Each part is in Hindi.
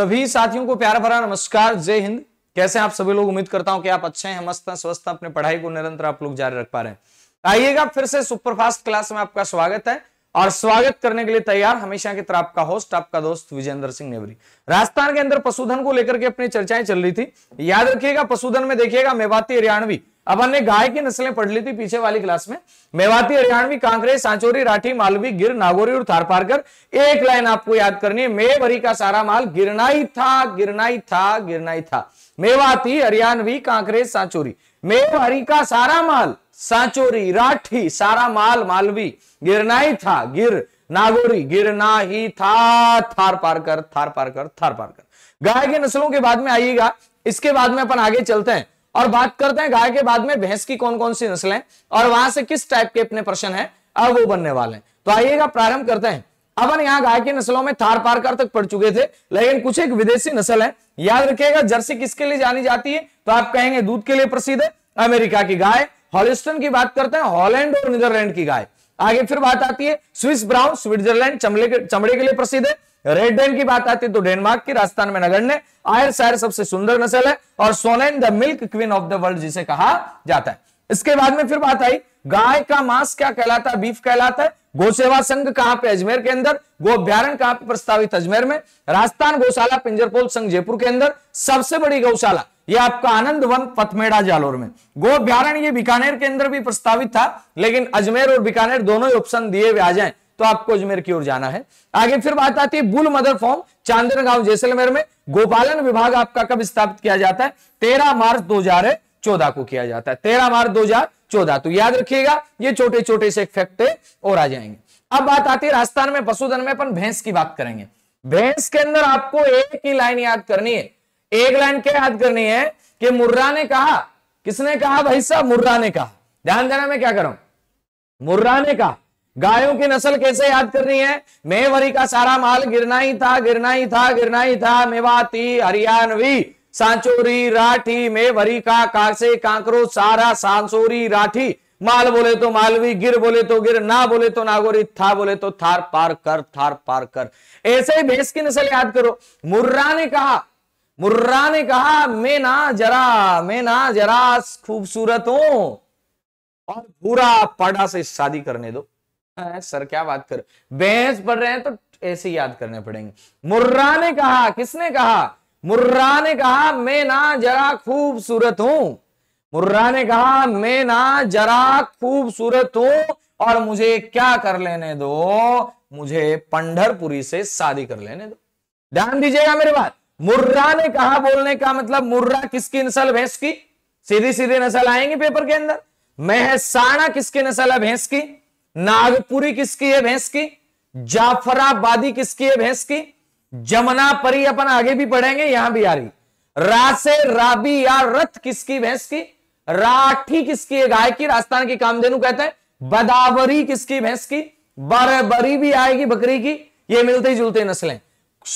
सभी साथियों को प्यारा भरा नमस्कार जय हिंद कैसे हैं आप सभी लोग उम्मीद करता हूं कि आप अच्छे हैं मस्त हैं स्वस्थ हैं अपने पढ़ाई को निरंतर आप लोग जारी रख पा रहे हैं आइएगा फिर से सुपरफास्ट क्लास में आपका स्वागत है और स्वागत करने के लिए तैयार हमेशा की तरह आपका होस्ट आपका दोस्त विजेंद्र सिंह नेवरी राजस्थान के अंदर पशुधन को लेकर के अपनी चर्चाएं चल रही थी याद रखिएगा पशुधन में देखिएगा मेवाती हरियाणवी अब हमने गाय की नस्लें पढ़ ली थी पीछे वाली क्लास में मेवाती हरियाणवी कांकरे सांचोरी राठी मालवी गिर नागोरी और थारपारकर एक लाइन आपको याद करनी है मेवरी का सारा माल गिरनाई था गिरनाई था गिरनाई था मेवाती हरियाणवी कांकरे सांचोरी मेवरी का सारा माल सांचोरी राठी सारा माल मालवी गिरनाई था गिर नागोरी गिरना ही था थार पारकर थार पारकर थार पारकर गाय की नस्लों के बाद में आइएगा इसके बाद में अपन आगे चलते हैं और बात करते हैं गाय के बाद में भैंस की कौन कौन सी नस्लें और वहां से किस टाइप के अपने प्रश्न है अब वो बनने वाले हैं तो आइएगा प्रारंभ करते हैं अपन यहाँ गाय की नस्लों में थार पारकर तक पढ़ चुके थे लेकिन कुछ एक विदेशी नस्ल है याद रखिएगा जर्सी किसके लिए जानी जाती है तो आप कहेंगे दूध के लिए प्रसिद्ध है अमेरिका की गाय हॉलिस्टन की बात करते हैं हॉलैंड और नीदरलैंड की गाय आगे फिर बात आती है स्विस ब्राउन स्विट्जरलैंड चमड़े के लिए प्रसिद्ध है रेड डेन की बात आती है तो डेनमार्क की राजस्थान में नगर ने आयर शायर सबसे सुंदर नस्ल है और सोनेन the milk queen of the world जिसे कहा जाता है इसके बाद में फिर बात आई गाय का मांस क्या कहलाता है बीफ कहलाता है गोसेवा संघ कहां पे अजमेर के अंदर गो अभ्यारण कहां पे प्रस्तावित अजमेर में राजस्थान गौशाला पिंजरपोल संघ जयपुर के अंदर सबसे बड़ी गौशाला ये आपका आनंद वन पथमेड़ा जालोर में गो अभ्यारण ये बीकानेर के अंदर भी प्रस्तावित था लेकिन अजमेर और बीकानेर दोनों ही ऑप्शन दिए हुए आ जाए तो आपको अजमेर की ओर जाना है आगे फिर बात आती है बुल मदर फॉर्म चांदन गांव जैसलमेर में गोपालन विभाग आपका कब स्थापित किया जाता है तेरह मार्च दो चौदह को किया जाता है तेरह मार्च दो हजार चौदह तो याद रखिएगा ये छोटे छोटे से फैक्ट और आ जाएंगे अब बात आती है राजस्थान में पशुधन में अपन भैंस की बात करेंगे भैंस के अंदर आपको एक ही लाइन याद करनी है एक लाइन क्या याद करनी है कि मुर्रा ने कहा किसने कहा भाई साहब मुर्रा ने कहा ध्यान देना मैं क्या करूं मुर्रा ने कहा गायों की नस्ल कैसे याद करनी है मेवरी का सारा माल गिरना ही था गिरना ही था गिरना ही था मेवाती हरियाणवी सांचोरी राठी मेवरी का कासे कांकरो सारा सांसोरी राठी माल बोले तो मालवी गिर बोले तो गिर ना बोले तो नागोरी था बोले तो थार पार कर थार पार कर ऐसे ही भेस की नस्ल याद करो मुर्रा ने कहा मुर्रा ने कहा मैं ना जरा मैं ना जरा खूबसूरत हूं और पूरा पाड़ा से शादी करने दो है सर क्या बात कर बहस पढ़ रहे हैं तो ऐसे याद करने पड़ेंगे मुर्रा ने कहा किसने कहा मुर्रा ने कहा मैं ना जरा खूबसूरत हूं मुर्रा ने कहा मैं ना जरा खूबसूरत हूं और मुझे क्या कर लेने दो मुझे पंडरपुरी से शादी कर लेने दो ध्यान दीजिएगा मेरे बात मुर्रा ने कहा बोलने का मतलब मुर्रा किसकी नस्ल भैंस की सीधी सीधी नस्ल आएंगी पेपर के अंदर मैं साणा किसकी नस्ल है भैंस की नागपुरी किसकी है भैंस की जाफराबादी किसकी है भैंस की जमुना परी अपन आगे भी पढ़ेंगे यहां भी आ रही रा से राबी या रथ किसकी भैंस की राठी किसकी है गाय की राजस्थान की कामधेनु कहते हैं बदावरी किसकी भैंस की बरबरी भी आएगी बकरी की ये ही जुलती नस्लें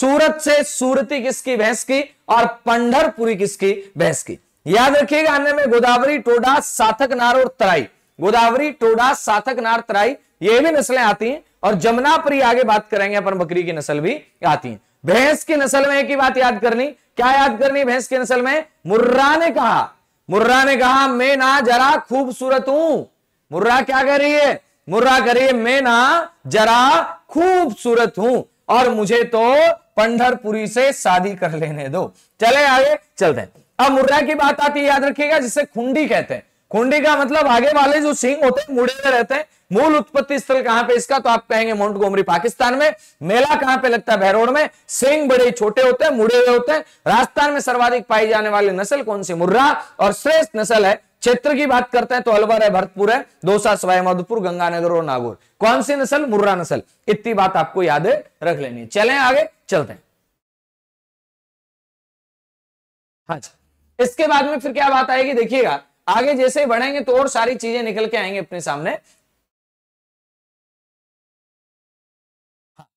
सूरत से सूरती किसकी भैंस की और पंडरपुरी किसकी भैंस की याद रखिएगा अन्य में गोदावरी टोडा साथक नार और तराई गोदावरी टोडा साथकनार तराई ये भी नस्लें आती हैं और जमुनापरी आगे बात करेंगे अपन बकरी की नस्ल भी आती है भैंस की नस्ल में एक ही बात याद करनी क्या याद करनी भैंस की नस्ल में मुर्रा ने कहा मुर्रा ने कहा मैं ना जरा खूबसूरत हूं मुर्रा क्या कह रही है मुर्रा कह रही है मैं ना जरा खूबसूरत हूं और मुझे तो पंडरपुरी से शादी कर लेने दो चले आगे चलते हैं अब मुर्रा की बात आती है याद रखिएगा जिसे खुंडी कहते हैं कुंडी का मतलब आगे वाले जो सिंह होते हैं मुड़े में रहते हैं मूल उत्पत्ति स्थल कहां पे इसका तो आप कहेंगे माउंट गोमरी पाकिस्तान में मेला कहां पे लगता है भैरोड में सिंह बड़े छोटे होते हैं मुड़े हुए होते हैं राजस्थान में सर्वाधिक पाई जाने वाली नस्ल कौन सी मुर्रा और श्रेष्ठ नस्ल है क्षेत्र की बात करते हैं तो अलवर है भरतपुर है दोसा सवाई माधोपुर गंगानगर और नागौर कौन सी नस्ल मुर्रा नस्ल इतनी बात आपको याद रख लेनी चले आगे चलते हैं हाँ इसके बाद में फिर क्या बात आएगी देखिएगा आगे जैसे बढ़ेंगे तो और सारी चीजें निकल के आएंगे अपने सामने हाँ,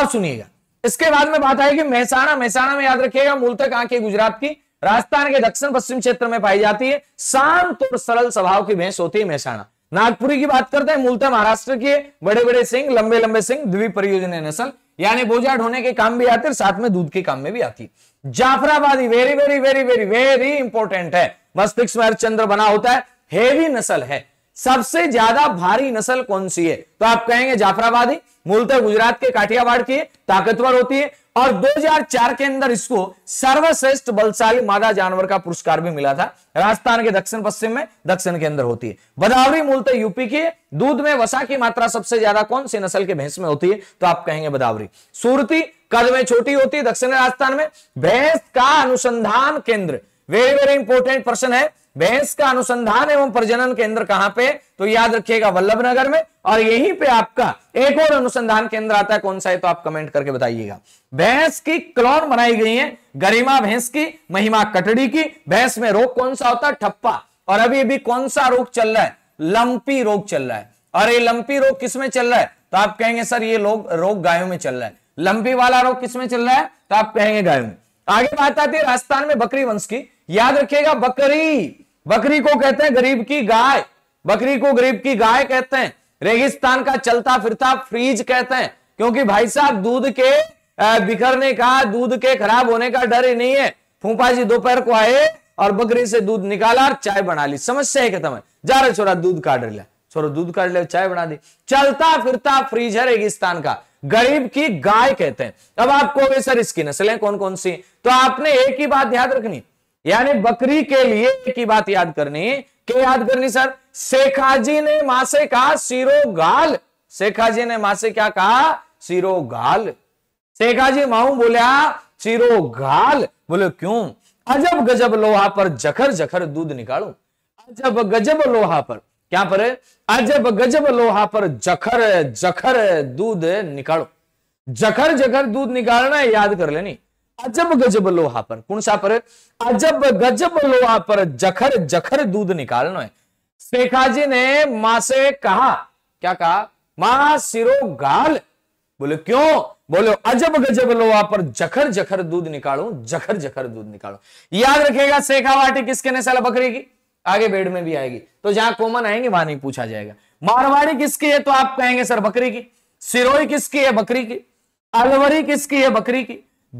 अब सुनिएगा इसके बाद में बात आएगी मेहसाणा मेहसाणा में याद रखिएगा मूलतक आंखें गुजरात की राजस्थान के दक्षिण पश्चिम क्षेत्र में पाई जाती है शांत और सरल स्वभाव की भैंस होती है मेहसाणा नागपुरी की बात करते हैं मूलतः महाराष्ट्र की बड़े बड़े सिंह लंबे लंबे सिंह परियोजना नस्ल यानी बोझाट होने के काम भी आते हैं साथ में दूध के काम में भी आती है Jafarabadi very very very very very important है मस्तिष्क में हरिश्चंद्र बना होता है हेवी नस्ल है सबसे ज्यादा भारी नस्ल कौन सी है तो आप कहेंगे जाफराबादी मूलतः गुजरात के काठियावाड़ की ताकतवर होती है और 2004 के अंदर इसको सर्वश्रेष्ठ बलशाली मादा जानवर का पुरस्कार भी मिला था राजस्थान के दक्षिण पश्चिम में दक्षिण के अंदर होती है बदावरी मूलतः यूपी की दूध में वसा की मात्रा सबसे ज्यादा कौन सी नस्ल के भैंस में होती है तो आप कहेंगे बदावरी सूरती कद में छोटी होती है दक्षिण राजस्थान में भैंस का अनुसंधान केंद्र वेरी वेरी इंपॉर्टेंट प्रश्न है भैंस का अनुसंधान एवं प्रजनन केंद्र कहां पे तो याद रखिएगा वल्लभ नगर में और यहीं पे आपका एक और अनुसंधान केंद्र आता है कौन सा है तो आप कमेंट करके बताइएगा भैंस की क्लोन बनाई गई है गरिमा भैंस की महिमा कटड़ी की भैंस में रोग कौन सा होता है ठप्पा और अभी अभी कौन सा रोग चल रहा है लंपी रोग चल रहा है और ये लंपी रोग किसमें चल रहा है तो आप कहेंगे सर ये लोग रोग गायों में चल रहा है लंबी वाला रोग किसमें चल रहा है तो आप कहेंगे गाय में आगे बात आती है राजस्थान में बकरी वंश की याद रखिएगा बकरी बकरी को कहते हैं गरीब की गाय बकरी को गरीब की गाय कहते हैं रेगिस्तान का चलता फिरता फ्रीज कहते हैं क्योंकि भाई साहब दूध के बिखरने का दूध के खराब होने का डर ही नहीं है फूफा जी दोपहर को आए और बकरी से दूध निकाला और चाय बना ली समस्या है खत्म है जा रहे छोरा दूध काट लिया छोरा दूध काट लिया चाय बना दी चलता फिरता फ्रीज है रेगिस्तान का गरीब की गाय कहते हैं अब आप कहोगे सर इसकी नस्लें कौन कौन सी तो आपने एक ही बात याद रखनी यानी बकरी के लिए एक ही बात याद करनी क्या याद करनी सर शेखाजी ने मां से कहा सिरो गाल शेखाजी ने मां से क्या कहा सिरो गाल शेखाजी माऊ बोलिया सिरो गाल बोले क्यों अजब गजब लोहा पर जखर जखर दूध निकालो अजब गजब लोहा पर क्या पर अजब गजब लोहा पर जखर जखर दूध निकालो जखर जखर दूध निकालना है याद कर लेनी अजब गजब लोहा पर कौन सा पर अजब गजब लोहा पर जखर जखर दूध निकालना है शेखाजी ने मां से कहा क्या कहा मां सिरो गाल बोले क्यों बोलो अजब गजब लोहा पर जखर जखर दूध निकालो जखर जखर दूध निकालो याद रखेगा शेखावाटी किसके ने साला बकरी की आगे बेड में भी आएगी तो जहां कॉमन आएंगे वहां नहीं पूछा जाएगा मारवाड़ी किसकी है तो आप कहेंगे सर बकरी की सिरोई किसकी है बकरी की अलवरी किसकी है बकरी की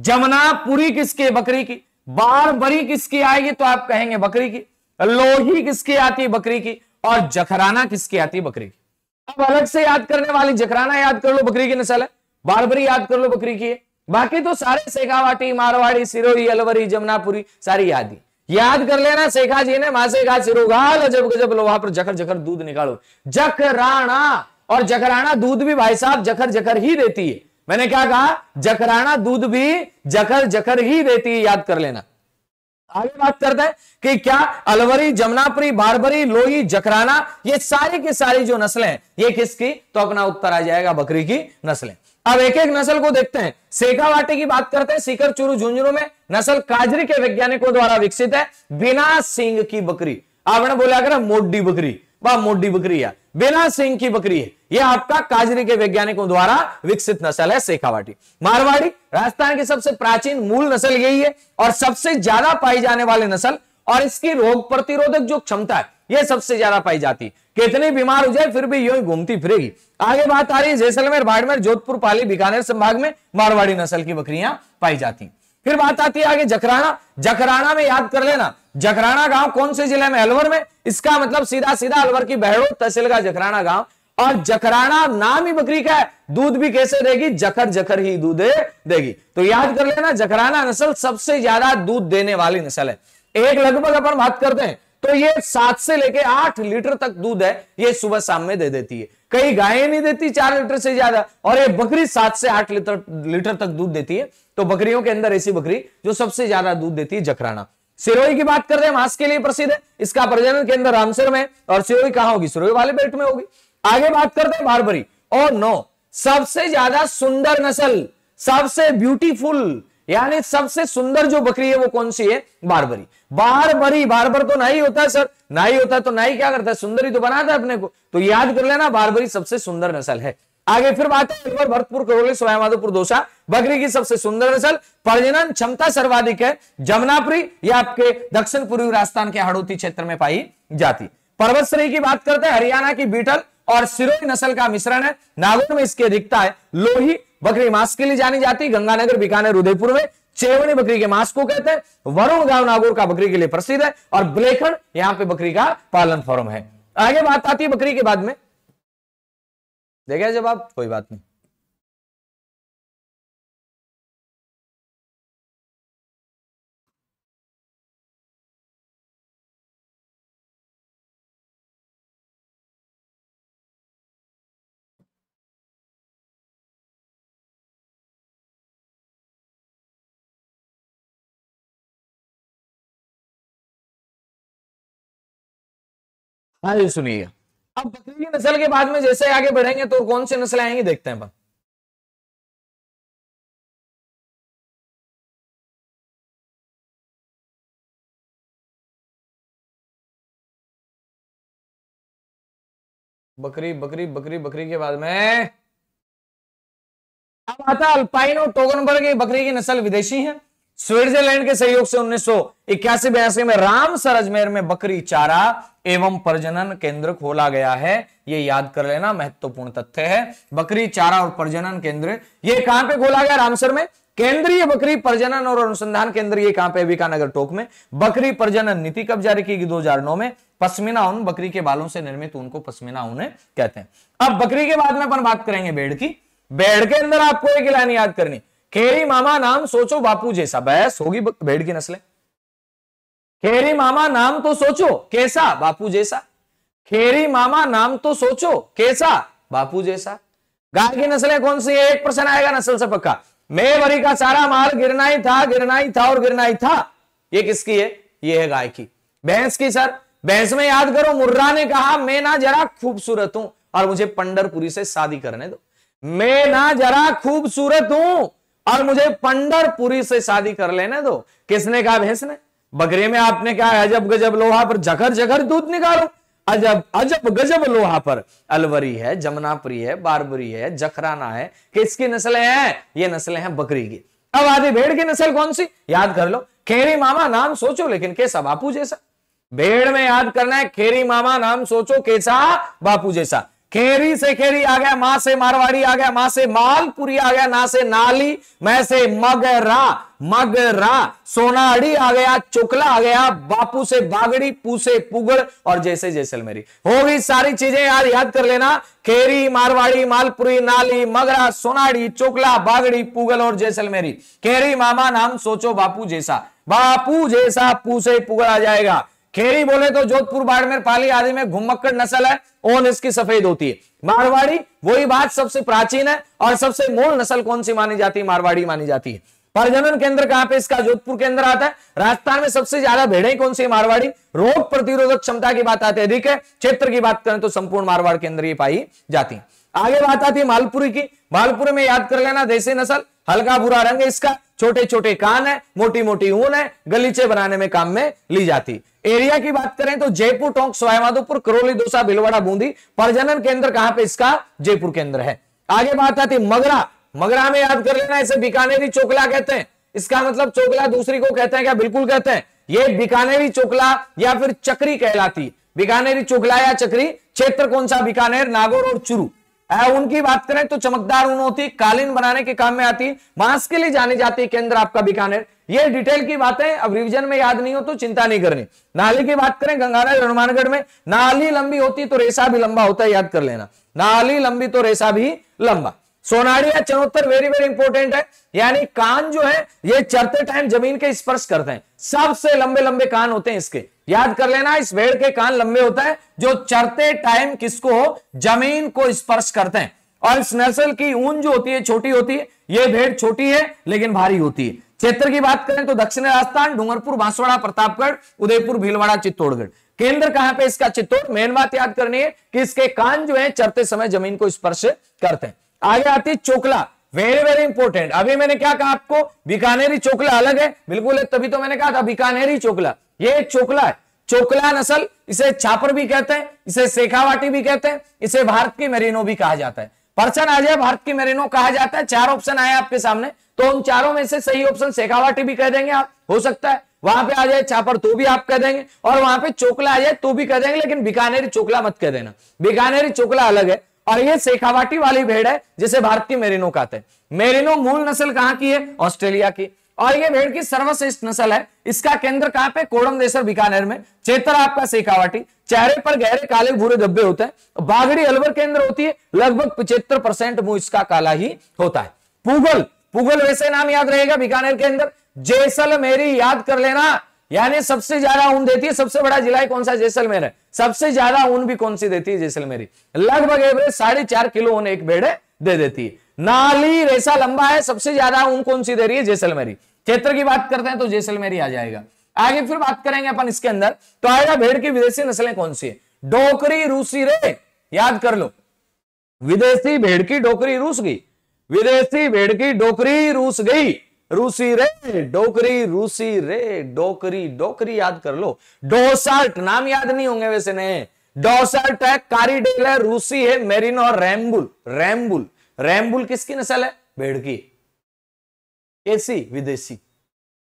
जमुनापुरी किसकी है बकरी की बारबरी किसकी आएगी तो आप कहेंगे बकरी की लोही किसकी आती है बकरी की और जखराना किसकी आती है बकरी की अब अलग से याद करने वाली जखराना याद कर लो बकरी की नस्ल है बारबरी याद कर लो बकरी की है बाकी तो सारे सेगावाटी मारवाड़ी सिरोही अलवरी जमुनापुरी सारी याद ही याद कर लेना शेखा जी ने से कहा सिरोगाल जब लो वहां पर जखर जखर दूध निकालो जखराणा और जखराणा दूध भी भाई साहब जखर जखर ही देती है मैंने क्या कहा जखराणा दूध भी जखर जखर ही देती है याद कर लेना आगे बात करते हैं कि क्या अलवरी जमुनापुरी बारबरी लोही जखराना ये सारी की सारी जो नस्लें हैं ये किसकी तो अपना उत्तर आ जाएगा बकरी की नस्लें अब एक एक नस्ल को देखते हैं सेखावाटी की बात करते हैं सीकर चूरू झुंझुनू में नस्ल काजरी के वैज्ञानिकों द्वारा विकसित है बिना सिंह की बकरी आपने बोला अगर मोडी बकरी वह मोडी बकरी है बिना सिंह की बकरी है यह आपका काजरी के वैज्ञानिकों द्वारा विकसित नस्ल है सेखावाटी मारवाड़ी राजस्थान की सबसे प्राचीन मूल नस्ल यही है और सबसे ज्यादा पाई जाने वाली नस्ल और इसकी रोग प्रतिरोधक जो क्षमता है यह सबसे ज्यादा पाई जाती है कितनी बीमार हो जाए फिर भी ही घूमती फिरेगी आगे बात आ रही है जैसलमेर बाड़मेर जोधपुर पाली बीकानेर संभाग में मारवाड़ी नस्ल की बकरियां पाई जाती फिर बात आती है आगे जखराना जखराना में याद कर लेना जखराना गांव कौन से जिले में अलवर में इसका मतलब सीधा सीधा अलवर की बहड़ो तहसील का जखराना गांव और जखराना नाम ही बकरी का है दूध भी कैसे देगी जखर जखर ही दूध देगी तो याद कर लेना जखराना नस्ल सबसे ज्यादा दूध देने वाली नस्ल है एक लगभग अपन बात करते हैं तो ये सात से लेके आठ लीटर तक दूध है ये सुबह शाम में दे देती है कई गायें नहीं देती चार लीटर से ज्यादा और ये बकरी सात से आठ लीटर लीटर तक दूध देती है तो बकरियों के अंदर ऐसी बकरी जो सबसे ज्यादा दूध देती है जकराना सिरोही की बात कर रहे हैं मांस के लिए प्रसिद्ध है इसका प्रजनन केंद्र रामसर में और सिरोही कहा होगी सिरोही वाले बेल्ट में होगी आगे बात करते हैं बारबरी और नौ सबसे ज्यादा सुंदर नस्ल सबसे ब्यूटीफुल यानी सबसे सुंदर जो बकरी है वो कौन सी है बारबरी बाहर भरी बार बार तो नहीं होता है सर नहीं होता है तो नहीं क्या करता है सुंदर ही तो बनाता है अपने को तो याद कर लेना बार भरी सबसे सुंदर नस्ल है आगे फिर बात है भरतपुर करोली सोया दोसा बकरी की सबसे सुंदर नस्ल प्रजनन क्षमता सर्वाधिक है जमुनापुरी या आपके दक्षिण पूर्वी राजस्थान के हड़ौती क्षेत्र में पाई जाती पर्वत श्री की बात करते हैं हरियाणा की बीटल और सिरोही नस्ल का मिश्रण है नागौर में इसकी अधिकता है लोही बकरी मांस के लिए जानी जाती गंगानगर बीकानेर उदयपुर में चेवनी बकरी के मांस को कहते हैं वरुण गांव नागौर का बकरी के लिए प्रसिद्ध है और ब्लेखन यहां पे बकरी का पालन फॉर्म है आगे बात आती है बकरी के बाद में देखिए जब आप कोई बात नहीं हाँ जी सुनिए अब बकरी की नस्ल के बाद में जैसे आगे बढ़ेंगे तो कौन सी नस्लें आएंगी देखते हैं अपन बकरी बकरी बकरी बकरी के बाद में अब आता अल्पाइन और टोगनबर्ग बकरी की नस्ल विदेशी है स्विट्जरलैंड के सहयोग से उन्नीस सौ इक्यासी बयासी में राम सरजमेर में बकरी चारा एवं प्रजनन केंद्र खोला गया है यह याद कर लेना महत्वपूर्ण तथ्य है बकरी चारा और प्रजनन केंद्र ये कहां पे खोला गया रामसर में केंद्रीय बकरी प्रजनन और अनुसंधान केंद्र ये कहां पे बीकानगर टोक में बकरी प्रजनन नीति कब जारी की गई दो हजार में पश्मीना ऊन बकरी के बालों से निर्मित उनको पश्मीना ऊन कहते हैं अब बकरी के बाद में अपन बात करेंगे बेड़ की बेड़ के अंदर आपको एक लाइन याद करनी खेरी मामा नाम सोचो बापू जैसा बहस होगी भेड़ की नस्लें खेरी मामा नाम तो सोचो कैसा बापू जैसा खेरी मामा नाम तो सोचो कैसा बापू जैसा गाय की नस्लें कौन सी है एक परसेंट आएगा नस्ल से पक्का मैं वरी का सारा माल गिरना ही था गिरना ही था और गिरना ही था ये किसकी है ये है गाय की भैंस की सर भैंस में याद करो मुर्रा ने कहा मैं ना जरा खूबसूरत हूं और मुझे पंडरपुरी से शादी करने दो मैं ना जरा खूबसूरत हूं और मुझे पंडरपुरी से शादी कर लेने दो किसने कहा भैंस ने बकरे में आपने कहा अजब गजब लोहा पर जखर जखर दूध निकालो अजब अजब गजब लोहा पर अलवरी है जमुनापुरी है बारबरी है जखराना है किसकी नस्लें हैं ये नस्लें हैं बकरी की अब आधी भेड़ की नस्ल कौन सी याद कर लो खेरी मामा नाम सोचो लेकिन कैसा बापू जैसा भेड़ में याद करना है खेरी मामा नाम सोचो कैसा बापू जैसा खेरी से खेरी आ गया मां से मारवाड़ी आ गया मां से मालपुरी आ गया ना से नाली मैं से मगरा मगरा सोनाड़ी आ गया चुकला आ गया बापू से बागड़ी पू से पुगड़ और जैसे जैसलमेरी होगी सारी चीजें यार याद कर लेना खेरी मारवाड़ी मालपुरी नाली मगरा सोनाड़ी चोकला बागड़ी पुगल और जैसलमेरी खेरी मामा नाम सोचो बापू जैसा बापू जैसा पूसे पुगड़ आ जाएगा खेरी बोले तो जोधपुर बाड़मेर पाली आदि में घुमक्कड़ नस्ल है ओन इसकी सफेद होती है मारवाड़ी वही बात सबसे प्राचीन है और सबसे मूल नस्ल कौन सी मानी जाती है मारवाड़ी मानी जाती है प्रजनन केंद्र कहां पे इसका जोधपुर के अंदर आता है राजस्थान में सबसे ज्यादा भेड़े कौन सी मारवाड़ी रोग प्रतिरोधक क्षमता की बात आती है अधिक है क्षेत्र की बात करें तो संपूर्ण मारवाड़ के अंदर ये पाई जाती है आगे बात आती है मालपुरी की मालपुरी में याद कर लेना देसी नस्ल हल्का बुरा रंग है इसका छोटे छोटे कान है मोटी मोटी ऊन है गलीचे बनाने में काम में ली जाती एरिया की बात करें तो जयपुर टोंक सवाईमाधोपुर करोली दोसा भिलवाड़ा बूंदी प्रजनन केंद्र कहां पे इसका जयपुर केंद्र है आगे बात आती मगरा मगरा में याद कर लेना इसे बीकानेरी चोकला कहते हैं इसका मतलब चोकला दूसरी को कहते हैं क्या बिल्कुल कहते हैं ये बीकानेरी चोकला या फिर चक्री कहलाती बीकानेरी चोकला या चक्री क्षेत्र कौन सा बीकानेर नागौर और चुरू है उनकी बात करें तो चमकदार ऊन होती कालीन बनाने के काम में आती मांस के लिए जाने जाती है केंद्र आपका बीकानेर ये डिटेल की बातें अब रिवीजन में याद नहीं हो तो चिंता नहीं करनी नाली की बात करें गंगानगर हनुमानगढ़ में नाली लंबी होती तो रेसा भी लंबा होता है याद कर लेना नाली लंबी तो रेसा भी लंबा सोनाडिया चनोत्तर वेरी वेरी इंपॉर्टेंट है यानी कान जो है ये चरते टाइम जमीन के स्पर्श करते हैं सबसे लंबे लंबे कान होते हैं इसके याद कर लेना इस भेड़ के कान लंबे होते हैं जो चरते टाइम किसको जमीन को स्पर्श करते हैं और इस नस्ल की ऊन जो होती है छोटी होती है ये भेड़ छोटी है लेकिन भारी होती है क्षेत्र की बात करें तो दक्षिण राजस्थान डूंगरपुर बांसवाड़ा प्रतापगढ़ उदयपुर भीलवाड़ा चित्तौड़गढ़ केंद्र कहां पे इसका चित्तौड़ मेन बात याद करनी है कि इसके कान जो है चरते समय जमीन को स्पर्श करते हैं आगे आती है चोकला वेरी वेरी इंपॉर्टेंट अभी मैंने क्या कहा आपको बीकानेरी चोकला अलग है बिल्कुल तभी तो मैंने कहा था बीकानेरी चोकला ये चोकला है चोकला नसल इसे छापर भी कहते हैं इसे शेखावाटी भी कहते हैं इसे भारत की मेरिनो भी कहा जाता है पर्सन आ जाए भारत की मेरिनो कहा जाता है चार ऑप्शन आए आपके सामने तो उन चारों में से सही ऑप्शन शेखावाटी भी कह देंगे आप हो सकता है वहां पे आ जाए छापर तो भी आप कह देंगे और वहां पे चोकला आ जाए तो भी कह देंगे लेकिन बीकानेरी चोकला मत कह देना बीकानेरी चोकला अलग है और ये शेखावाटी वाली भेड़ है जिसे भारतीय मेरिनो कहते हैं मेरिनो मूल नस्ल कहां की है ऑस्ट्रेलिया की और ये भेड़ की सर्वश्रेष्ठ नस्ल है इसका केंद्र कहां पे कोड़म बीकानेर में चेतर आपका शेखावाटी चेहरे पर गहरे काले भूरे धब्बे होते हैं बागड़ी अलवर केंद्र होती है लगभग पिछहत्तर परसेंट मुंह इसका काला ही होता है पुगल पुगल वैसे नाम याद रहेगा बीकानेर के अंदर जैसलमेरी याद कर लेना यानी सबसे ज्यादा ऊन देती है सबसे बड़ा जिला कौन सा जैसलमेर है सबसे ज्यादा ऊन भी कौन सी देती है जैसलमेरी लगभग एवरेज साढ़े चार किलो ऊन एक भेड़े दे देती है नाली रेसा लंबा है सबसे ज्यादा ऊन कौन सी दे रही है जैसलमेरी क्षेत्र की बात करते हैं तो जैसलमेरी आ जाएगा आगे फिर बात करेंगे अपन इसके अंदर तो आएगा भेड़ की विदेशी नस्लें कौन सी है डोकरी रूसी रे याद कर लो विदेशी भेड़ की डोकरी रूस गई विदेशी भेड़ की डोकरी रूस गई रूसी रे डोकरी रूसी रे डोकरी डोकरी याद कर लो डोसर्ट नाम याद नहीं होंगे वैसे नए डोसर्ट है कारी डेल है रूसी है मेरिन और रैम्बुल रैम्बुल रैम्बुल किसकी नस्ल है भेड़ की कैसी विदेशी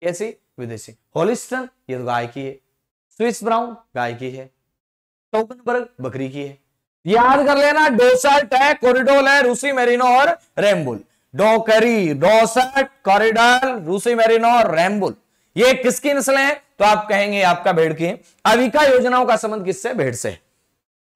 कैसी विदेशी होलिस्टन ये तो गाय की है स्विस ब्राउन गाय की है टोकनबर्ग बकरी की है याद कर लेना डोसर्ट है कोरिडोल है रूसी मेरिनो और रैम्बुल डोकरी रोसट कॉरिडल रूसी मेरिनो रैम्बुल ये किसकी नस्ल है तो आप कहेंगे आपका भेड़ की अविका योजनाओं का संबंध किससे भेड़ से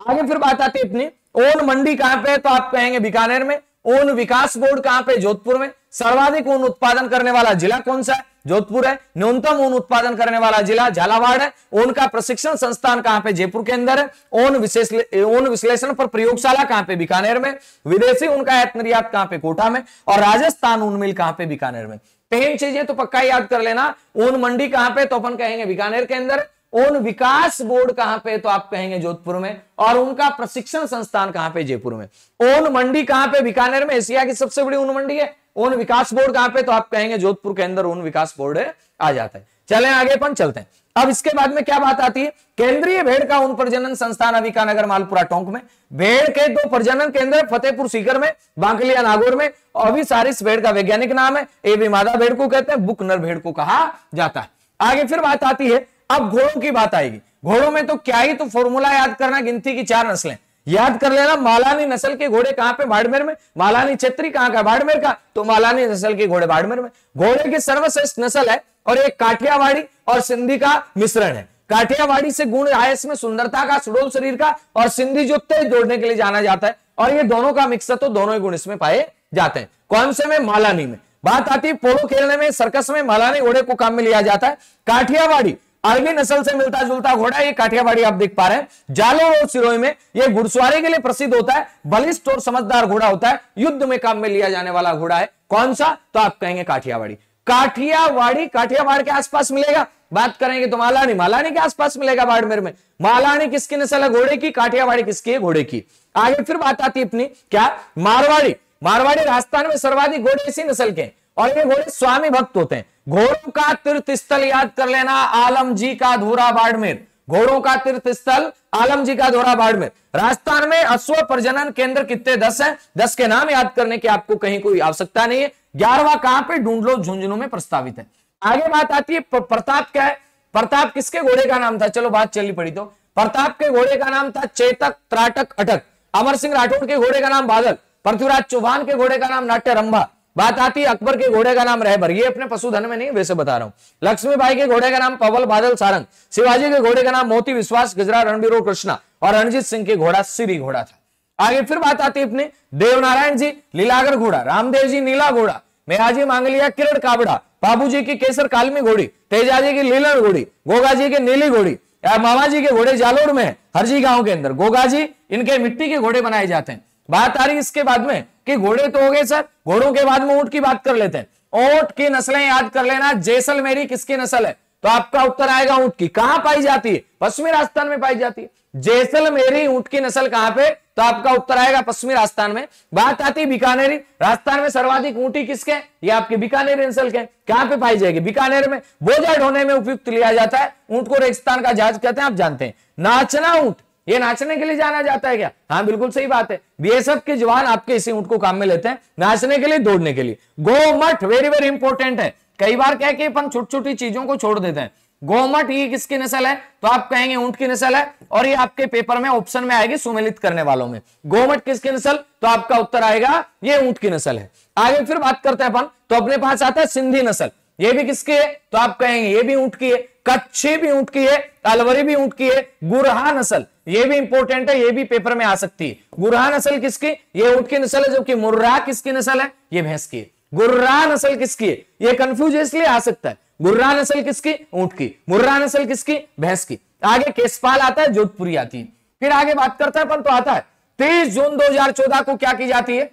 आगे फिर बात आती है अपनी ओन मंडी कहां पे है तो आप कहेंगे बीकानेर में ओन विकास बोर्ड कहां पे जोधपुर में सर्वाधिक ऊन उत्पादन करने वाला जिला कौन सा है जोधपुर है न्यूनतम ऊन उत्पादन करने वाला जिला झालावाड़ है ऊन का प्रशिक्षण संस्थान कहां पे जयपुर के अंदर है ऊन विशेष ऊन विश्लेषण पर प्रयोगशाला कहां पे बीकानेर में विदेशी ऊन का निर्यात कहां पे कोटा में और राजस्थान ऊन मिल कहां पे बीकानेर में तीन चीजें तो पक्का याद कर लेना ऊन मंडी कहां पे तो अपन कहेंगे बीकानेर के अंदर उन विकास बोर्ड कहां पे तो आप कहेंगे जोधपुर में और उनका प्रशिक्षण संस्थान कहां पे जयपुर में ओन मंडी कहां पे बीकानेर में एशिया की सबसे बड़ी ऊन मंडी है ओन विकास बोर्ड कहां पे तो आप कहेंगे जोधपुर के अंदर ओन विकास बोर्ड आ जाता है चले आगे अपन चलते हैं अब इसके बाद में क्या बात आती है केंद्रीय भेड़ का उन प्रजनन संस्थान अविका नगर मालपुरा टोंक में भेड़ के दो प्रजनन केंद्र फतेहपुर सीकर में बांकलिया नागौर में और भी सारिस भेड़ का वैज्ञानिक नाम है ए भी मादा भेड़ को कहते हैं बुक नर भेड़ को कहा जाता है आगे फिर बात आती है अब घोड़ों की बात आएगी घोड़ों में तो क्या ही तो फॉर्मूला याद करना गिनती की चार नस्लें याद कर लेना मालानी नस्ल के घोड़े कहां पे बाड़मेर में मालानी छत्री कहां का बाड़मेर का तो मालानी नस्ल के घोड़े बाड़मेर में घोड़े की सर्वश्रेष्ठ नस्ल है और एक काठियावाड़ी और सिंधी का मिश्रण है काठियावाड़ी से गुण आयस में सुंदरता का सुडोल शरीर का और सिंधी जो तेज जोड़ने के लिए जाना जाता है और ये दोनों का मिक्सर तो दोनों ही गुण इसमें पाए जाते हैं कौन से में मालानी में बात आती है पोलो खेलने में सर्कस में मालानी घोड़े को काम में लिया जाता है काठियावाड़ी अरबी नस्ल से मिलता जुलता घोड़ा ये काठियावाड़ी आप देख पा रहे हैं जालोर और सिरोई में ये घुड़सवारी के लिए प्रसिद्ध होता है बलिष्ठ और समझदार घोड़ा होता है युद्ध में काम में लिया जाने वाला घोड़ा है कौन सा तो आप कहेंगे काठियावाड़ी काठियावाड़ी काठियावाड़ के आसपास मिलेगा बात करेंगे तो मालानी मालानी के आसपास मिलेगा बाड़मेर में मालानी किसकी नस्ल है घोड़े की काठियावाड़ी किसकी है घोड़े की आगे फिर बात आती है अपनी क्या मारवाड़ी मारवाड़ी राजस्थान में सर्वाधिक घोड़े इसी नस्ल के और ये घोड़े स्वामी भक्त होते हैं घोड़ों का तीर्थ स्थल याद कर लेना आलम जी का धोरा बाड़मेर घोड़ों का तीर्थ स्थल आलम जी का धोरा बाड़मेर राजस्थान में अश्व प्रजनन केंद्र कितने दस हैं दस के नाम याद करने की आपको कहीं कोई आवश्यकता नहीं है ग्यारहवा कहां पे ढूंढ लो झुंझुनू में प्रस्तावित है आगे बात आती है प्रताप क्या है प्रताप किसके घोड़े का नाम था चलो बात चली पड़ी तो प्रताप के घोड़े का नाम था चेतक त्राटक अटक अमर सिंह राठौड़ के घोड़े का नाम बादल पृथ्वीराज चौहान के घोड़े का नाम नाट्य रंभा बात आती है अकबर के घोड़े का नाम रहबर ये अपने पशुधन में नहीं वैसे बता रहा हूं लक्ष्मी भाई के घोड़े का नाम पवल बादल सारंग शिवाजी के घोड़े का नाम मोती विश्वास गजरा रणबीरो कृष्णा और रणजीत सिंह के घोड़ा सीरी घोड़ा था आगे फिर बात आती है अपने देवनारायण जी लीलागर घोड़ा रामदेव जी नीला घोड़ा मेहाजी मांगलिया किरण काबड़ा बाबू जी की केसर कालमी घोड़ी तेजाजी की लीलन घोड़ी गोगा जी की नीली घोड़ी मामा जी के घोड़े जालोर में हरजी गांव के अंदर गोगा जी इनके मिट्टी के घोड़े बनाए जाते हैं बात आ रही इसके बाद में कि घोड़े तो हो गए सर घोड़ों के बाद में ऊंट की बात कर लेते हैं ऊंट की नस्लें याद कर लेना जैसलमेरी किसकी नस्ल है तो आपका उत्तर आएगा ऊंट की कहां पाई जाती है पश्चिमी राजस्थान में पाई जाती है जैसलमेरी ऊंट की नस्ल कहां पे तो आपका उत्तर आएगा पश्चिमी राजस्थान में बात आती है बीकानेरी राजस्थान में सर्वाधिक ऊंटी किसके ये आपके बीकानेर नस्ल के कहां पे पाई जाएगी बीकानेर में बोझा ढोने में उपयुक्त लिया जाता है ऊंट को रेगिस्तान का जहाज कहते हैं आप जानते हैं नाचना ऊंट ये नाचने के लिए जाना जाता है क्या हाँ बिल्कुल सही बात है बीएसएफ के जवान आपके इसी ऊंट को काम में लेते हैं नाचने के लिए दौड़ने के लिए गोमठ वेरी वेरी इंपॉर्टेंट है कई बार क्या कि अपन छोटी छोटी चीजों को छोड़ देते हैं गोमठ ये किसकी नस्ल है तो आप कहेंगे ऊंट की नस्ल है और ये आपके पेपर में ऑप्शन में आएगी सुमेलित करने वालों में गोमठ किसकी नस्ल तो आपका उत्तर आएगा ये ऊंट की नस्ल है आगे फिर बात करते हैं अपन तो अपने पास आता है सिंधी नस्ल ये भी किसकी है तो आप कहेंगे ये भी ऊंट की है कच्छी भी ऊंट की है अलवरी भी ऊंट की है गुरहा नसल ये भी इंपॉर्टेंट है ये भी पेपर में आ सकती है गुरहा नसल किसकी ये ऊंट की नस्ल है जबकि मुर्रा किसकी नस्ल है ये भैंस की है गुर्रा नसल किसकी है ये कंफ्यूज इसलिए आ सकता है गुर्रा नसल किसकी ऊंट की मुर्रा नसल किसकी भैंस की आगे केसपाल आता है जोधपुरी आती है फिर आगे बात करता है तो आता है तेईस जून दो को क्या की जाती है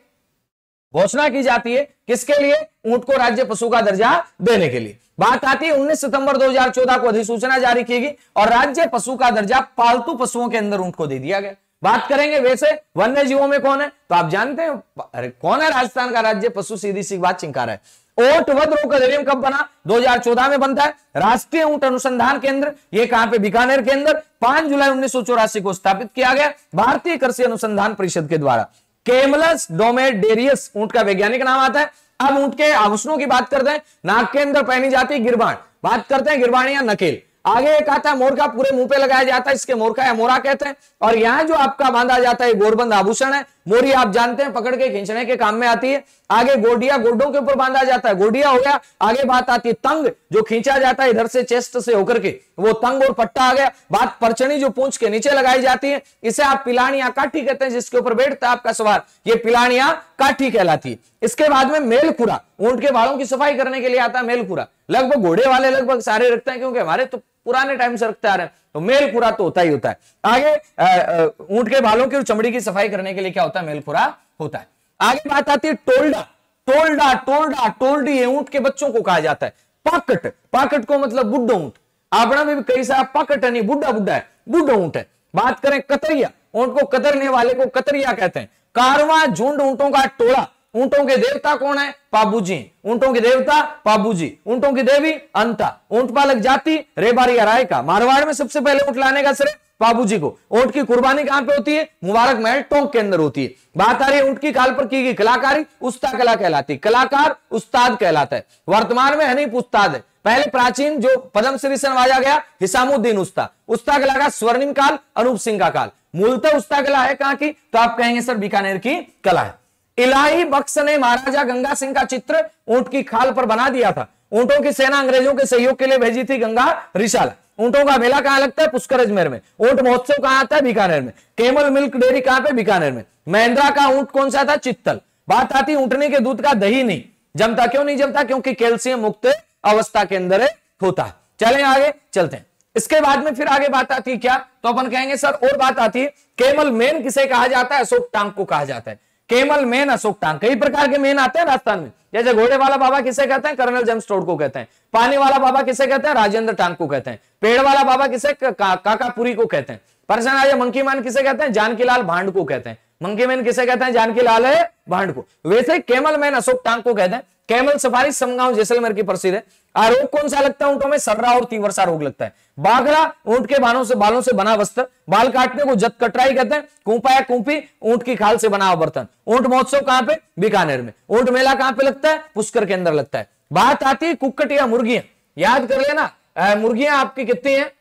घोषणा की जाती है किसके लिए ऊंट को राज्य पशु का दर्जा देने के लिए बात आती है 19 सितंबर 2014 को अधिसूचना जारी की गई और राज्य पशु का दर्जा पालतू पशुओं के अंदर ऊंट को दे दिया गया बात करेंगे वैसे वन्य जीवों में कौन है तो आप जानते हैं अरे कौन है राजस्थान का राज्य पशु सीधी सी बात चिंका रहा है ओट वध रोग कब बना 2014 में बनता है राष्ट्रीय ऊंट अनुसंधान केंद्र ये कहां पे बीकानेर के अंदर 5 जुलाई उन्नीस को स्थापित किया गया भारतीय कृषि अनुसंधान परिषद के द्वारा केमलस डोमेडेरियस ऊंट का वैज्ञानिक नाम आता है अब ऊंट के आभूषणों की बात करते हैं नाक के अंदर पहनी जाती है गिरबाण बात करते हैं गिरबाण या नकेल आगे एक आता है मोरखा पूरे मुंह पे लगाया जाता है इसके मोरखा या मोरा कहते हैं और यहां जो आपका बांधा जाता है गोरबंद आभूषण है मोरी आप जानते हैं पकड़ के खींचने के काम में आती है आगे गोडिया गोडों के ऊपर बांधा जाता है गोडिया हो गया आगे बात आती है तंग जो खींचा जाता है इधर से चेस्ट से होकर के वो तंग और पट्टा आ गया बात परचनी जो पूंछ के नीचे लगाई जाती है इसे आप पिलाणिया काठी कहते हैं जिसके ऊपर बैठता है आपका सवार ये पिलाणिया काठी कहलाती है इसके बाद में मेलखुरा ऊंट के बालों की सफाई करने के लिए आता है मेलखुरा लगभग घोड़े वाले लगभग सारे रखते हैं क्योंकि हमारे तो पुराने टाइम से रखते आ रहे हैं तो मेल खुरा तो होता ही होता है आगे ऊंट के बालों की और चमड़ी की सफाई करने के लिए क्या होता है मेल खुरा होता है आगे बात आती है टोल्डा टोल्डा टोल्डा टोल्डी ऊंट के बच्चों को कहा जाता है पाकट पाकट को मतलब बुड्ढो ऊंट आपना भी कई सारा पाकट है नहीं बुढ़ा बुढ़ा है बुड्ढो ऊंट है बात करें कतरिया ऊंट को कतरने वाले को कतरिया कहते हैं कारवा झुंड ऊंटों का टोला ऊंटों के देवता कौन है पाबू जी ऊंटों के देवता पाबू जी ऊंटों की देवी अंता ऊंट पालक जाति रेबारी राय का मारवाड़ में सबसे पहले ऊंट लाने का श्रेय पाबू जी को ऊंट की कुर्बानी कहां पे होती है मुबारक महल टोंक के अंदर होती है बात आ रही है ऊंट की काल पर की गई कलाकारी उस्ता कला कहलाती है कलाकार उस्ताद कहलाता है वर्तमान में हनीफ उस्ताद है पहले प्राचीन जो पदम श्री से नवाजा गया हिसामुद्दीन उस्ता उस्ता कला का स्वर्णिम काल अनूप सिंह का काल मूलतः उस्ता कला है कहां की तो आप कहेंगे सर बीकानेर की कला है इलाही बक्स ने महाराजा गंगा सिंह का चित्र ऊंट की खाल पर बना दिया था ऊंटों की सेना अंग्रेजों के सहयोग के लिए भेजी थी गंगा रिशाल ऊंटों का मेला कहां लगता है पुष्कर अजमेर में ऊंट महोत्सव कहां आता है बीकानेर में केमल मिल्क डेयरी कहां पे बीकानेर में महिंद्रा का ऊंट कौन सा था चित्तल बात आती ऊंटने के दूध का दही नहीं जमता क्यों नहीं जमता क्योंकि कैल्सियम मुक्त अवस्था के अंदर होता है चले आगे चलते हैं इसके बाद में फिर आगे बात आती है क्या तो अपन कहेंगे सर और बात आती है केमल मेन किसे कहा जाता है अशोक टांग को कहा जाता है केमल मेन अशोक टांग कई प्रकार के मेन आते हैं राजस्थान में जैसे घोड़े वाला बाबा किसे कहते हैं कर्नल जेम्स टोड को कहते हैं पानी वाला बाबा किसे कहते हैं राजेंद्र टांग को कहते हैं पेड़ वाला बाबा किसे काकापुरी को कहते हैं परसन आज मंकी मैन किसे कहते हैं जानकीलाल भांड को कहते हैं मंकी मैन किसे कहते हैं जानकीलाल लाल भांड को वैसे केमल मैन अशोक टांग को कहते हैं कैमल सफारी समगांव जैसलमेर की प्रसिद्ध है रोग कौन सा लगता है ऊंटों में सर्रा और सा रोग लगता है बाघरा ऊंट के बालों से बालों से बना वस्त्र बाल काटने को जत कटराई कहते हैं कूपा या कुंपी ऊंट की खाल से बना हुआ बर्तन ऊंट महोत्सव कहां पे बीकानेर में ऊंट मेला कहां पे लगता है पुष्कर के अंदर लगता है बात आती है कुक्कट या मुर्गियां याद कर लेना मुर्गियां आपकी कितनी है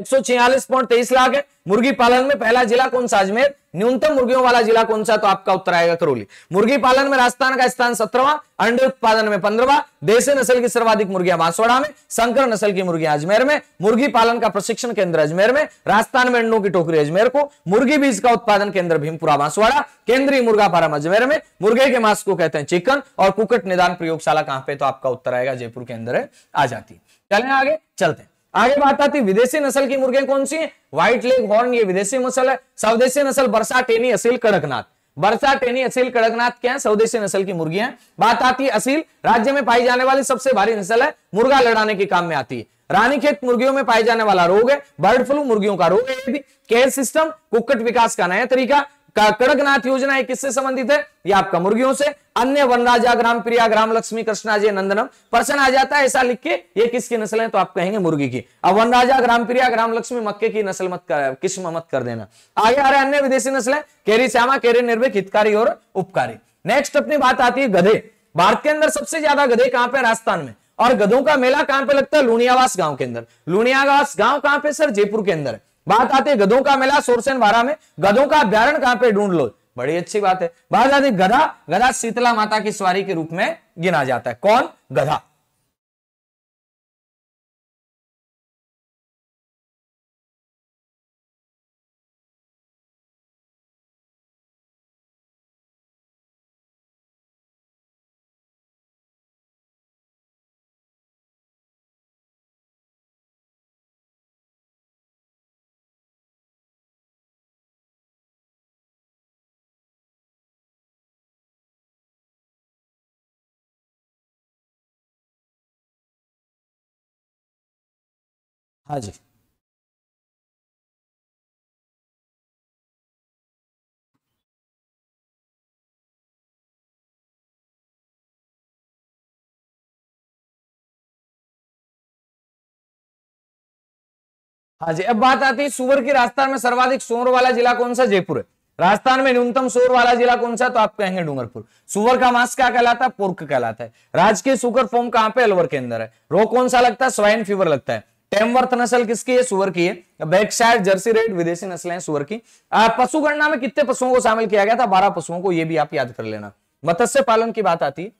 एक सौ छियालीस पॉइंट तेईस लाख है मुर्गी पालन में पहला जिला कौन सा अजमेर न्यूनतम मुर्गियों वाला जिला कौन सा तो आपका उत्तर आएगा करोली मुर्गी पालन में राजस्थान का स्थान सत्रवा अंडे उत्पादन में पंद्रवा देसी नस्ल की सर्वाधिक मुर्गियां बांसवाड़ा में संकर नस्ल की मुर्गियां अजमेर में मुर्गी पालन का प्रशिक्षण केंद्र अजमेर में राजस्थान में अंडों की टोकरी अजमेर को मुर्गी बीज का उत्पादन केंद्र भीमपुरा बांसवाड़ा केंद्रीय मुर्गा फार्म अजमेर में मुर्गे के मास्क को कहते हैं चिकन और कुकट निदान प्रयोगशाला कहां पे तो आपका उत्तर आएगा जयपुर के अंदर आ जाती चले आगे चलते हैं आगे बात आती विदेशी नस्ल की मुर्गे कौन सी है व्हाइट लेग हॉर्न ये विदेशी नस्ल है स्वदेशी नस्ल बरसा टेनी असील कड़कनाथ बरसा टेनी असील कड़कनाथ क्या है स्वदेशी नस्ल की मुर्गी है बात आती है असील राज्य में पाई जाने वाली सबसे भारी नस्ल है मुर्गा लड़ाने के काम में आती है रानीखेत मुर्गियों में पाए जाने वाला रोग है बर्ड फ्लू मुर्गियों का रोग है केयर सिस्टम कुक्कट विकास का नया तरीका कड़कनाथ योजना किससे संबंधित है ये आपका मुर्गियों से अन्य वनराजा ग्राम प्रिया ग्राम लक्ष्मी कृष्णाजय नंदनम प्रश्न आ जाता है ऐसा लिख के ये किसकी नस्ल है तो आप कहेंगे मुर्गी की अब वनराजा ग्राम प्रिया ग्राम लक्ष्मी मक्के की नस्ल मत कर किस्म मत कर देना आगे आ रहे अन्य विदेशी नस्ल है केरी श्यामा केरी निर्भिक हितकारी और उपकारी नेक्स्ट अपनी बात आती है गधे भारत के अंदर सबसे ज्यादा गधे कहां पर राजस्थान में और गधों का मेला कहां पे लगता है लुनियावास गांव के अंदर लुनियावास गांव कहां पे सर जयपुर के अंदर है बात आती है गधों का मेला सोरसेन बारह में गधों का अभ्यारण कहां पे ढूंढ लो बड़ी अच्छी बात है बात आती गधा गधा शीतला माता की सवारी के रूप में गिना जाता है कौन गधा हाँ जी हाँ जी अब बात आती है सुवर की राजस्थान में सर्वाधिक सोर वाला जिला कौन सा जयपुर है राजस्थान में न्यूनतम सोर वाला जिला कौन सा तो आप कहेंगे डूंगरपुर सुवर का मांस क्या कहलाता है पोर्क कहलाता है राजकीय सुगर फॉर्म कहां पे अलवर के अंदर है रोग कौन सा लगता है स्वाइन फीवर लगता है टेमवर्थ नस्ल किसकी है सुअर की है बैक साइड जर्सी रेड विदेशी नस्ल है सुअर की पशु गणना में कितने पशुओं को शामिल किया गया था बारह पशुओं को यह भी आप याद कर लेना मत्स्य पालन की बात आती है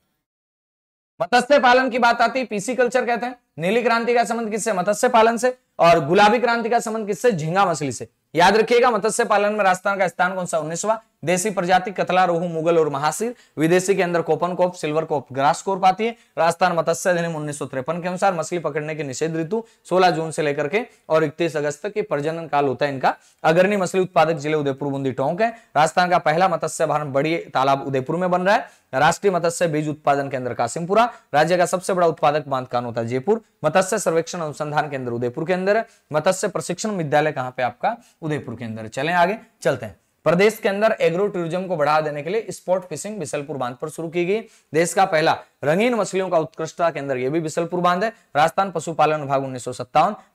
मत्स्य पालन की बात आती है पीसी कल्चर कहते हैं नीली क्रांति का संबंध किससे मत्स्य पालन से और गुलाबी क्रांति का संबंध किससे झींगा मछली से याद रखिएगा मत्स्य पालन में राजस्थान का स्थान कौन सा उन्नीसवा देसी प्रजाति कतला रोहू मुगल और महासिर विदेशी के अंदर कोपन कोप सिल्वर कोप ग्रास कोप पाती है राजस्थान मत्स्य अधिनियम उन्नीस के अनुसार मछली पकड़ने की निषेध ऋतु 16 जून से लेकर के और 31 अगस्त तक के प्रजनन काल होता है इनका अग्रणी मछली उत्पादक जिले उदयपुर बुंदी टोंक है राजस्थान का पहला मत्स्य भारत बड़ी तालाब उदयपुर में बन रहा है राष्ट्रीय मत्स्य बीज उत्पादन केंद्र कासिमपुरा राज्य का सबसे बड़ा उत्पादक बांध होता है जयपुर मत्स्य सर्वेक्षण अनुसंधान केंद्र उदयपुर के अंदर मत्स्य प्रशिक्षण विद्यालय कहाँ पे आपका उदयपुर के अंदर चले आगे चलते हैं प्रदेश के अंदर एग्रो टूरिज्म को बढ़ावा देने के लिए स्पॉट फिशिंग बिसलपुर बांध पर शुरू की गई देश का पहला रंगीन मछलियों का उत्कृष्टता के अंदर यह भी बिसलपुर बांध है राजस्थान पशुपालन विभाग उन्नीस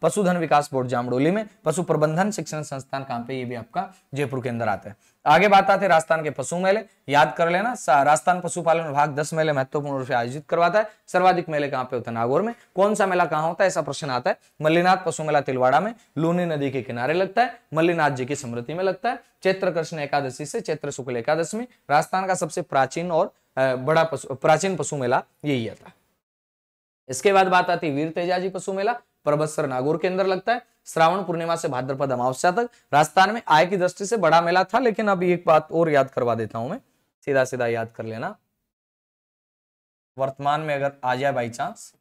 पशुधन विकास बोर्ड जामडोली में पशु प्रबंधन शिक्षण संस्थान काम पे ये भी आपका जयपुर के अंदर आता है आगे बात आते राजस्थान के पशु मेले याद कर लेना राजस्थान पशुपालन विभाग दस मेले महत्वपूर्ण रूप से आयोजित करवाता है सर्वाधिक मेले कहाँ पे होते हैं नागौर में कौन सा मेला कहाँ होता है ऐसा प्रश्न आता है मल्लीनाथ पशु मेला तिलवाड़ा में लूनी नदी के किनारे लगता है मल्लीनाथ जी की स्मृति में लगता है चैत्र कृष्ण एकादशी से चैत्र शुक्ल एकादशी राजस्थान का सबसे प्राचीन और बड़ा पशु प्राचीन पशु मेला यही आता है इसके बाद बात आती है वीर तेजाजी पशु मेला परबत्सर नागौर के अंदर लगता है श्रावण पूर्णिमा से भाद्रपद अमावस्या तक राजस्थान में आय की दृष्टि से बड़ा मेला था लेकिन अब एक बात और याद करवा देता हूं मैं सीधा सीधा याद कर लेना वर्तमान में अगर आ जाए बाई चांस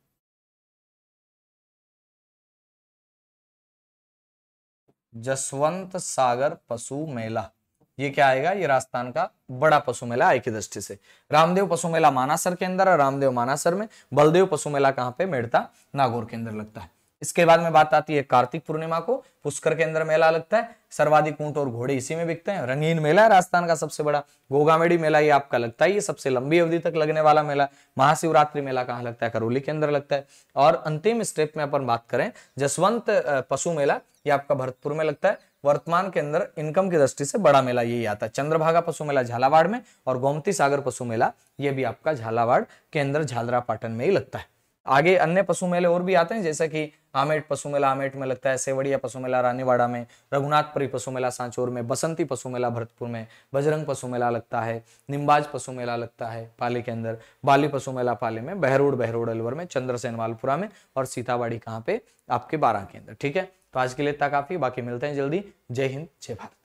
जसवंत सागर पशु मेला ये क्या आएगा ये राजस्थान का बड़ा पशु मेला आय की दृष्टि से रामदेव पशु मेला मानासर के अंदर रामदेव मानासर में बलदेव पशु मेला कहां पे मेड़ता नागौर के अंदर लगता है इसके बाद में बात आती है कार्तिक पूर्णिमा को पुष्कर के अंदर मेला लगता है सर्वाधिक ऊंट और घोड़े इसी में बिकते हैं रंगीन मेला है राजस्थान का सबसे बड़ा गोगामेड़ी मेला ये आपका लगता है ये सबसे लंबी अवधि तक लगने वाला मेला महाशिवरात्रि मेला कहाँ लगता है करौली के अंदर लगता है और अंतिम स्टेप में अपन बात करें जसवंत पशु मेला ये आपका भरतपुर में लगता है वर्तमान के अंदर इनकम की दृष्टि से बड़ा मेला यही आता है चंद्रभागा पशु मेला झालावाड़ में और गोमती सागर पशु मेला ये भी आपका झालावाड़ के अंदर झालरा पाटन में ही लगता है आगे अन्य पशु मेले और भी आते हैं जैसे कि आमेट पशु मेला आमेट में लगता है सेवड़िया पशु मेला रानीवाड़ा में रघुनाथपुरी पशु मेला सांचोर में बसंती पशु मेला भरतपुर में बजरंग पशु मेला लगता है निम्बाज पशु मेला लगता है पाली के अंदर बाली पशु मेला पाली में बहरोड बहरोड अलवर में चंद्रसेन मालपुरा में और सीतावाड़ी कहाँ पे आपके बारह के अंदर ठीक है तो आज के लिए इतना काफी बाकी मिलते हैं जल्दी जय हिंद जय भारत